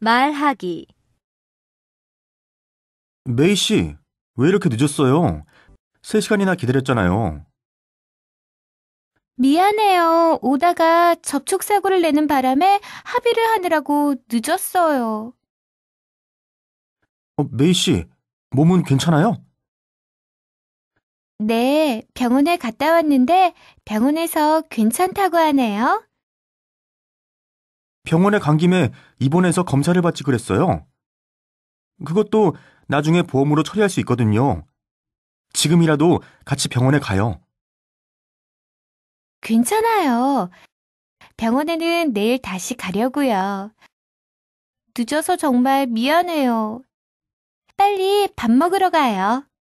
말하기 메이 씨, 왜 이렇게 늦었어요? 3시간이나 기다렸잖아요. 미안해요. 오다가 접촉사고를 내는 바람에 합의를 하느라고 늦었어요. 어, 메이 씨, 몸은 괜찮아요? 네, 병원에 갔다 왔는데 병원에서 괜찮다고 하네요. 병원에 간 김에 입원해서 검사를 받지 그랬어요. 그것도 나중에 보험으로 처리할 수 있거든요. 지금이라도 같이 병원에 가요. 괜찮아요. 병원에는 내일 다시 가려고요. 늦어서 정말 미안해요. 빨리 밥 먹으러 가요.